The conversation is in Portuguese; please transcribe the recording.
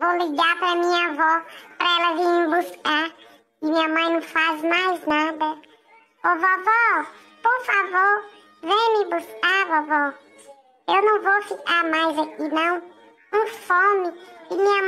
vou ligar pra minha avó pra ela vir me buscar. E minha mãe não faz mais nada. Ô vovó, por favor, vem me buscar, vovó. Eu não vou ficar mais aqui, não. Com fome. E minha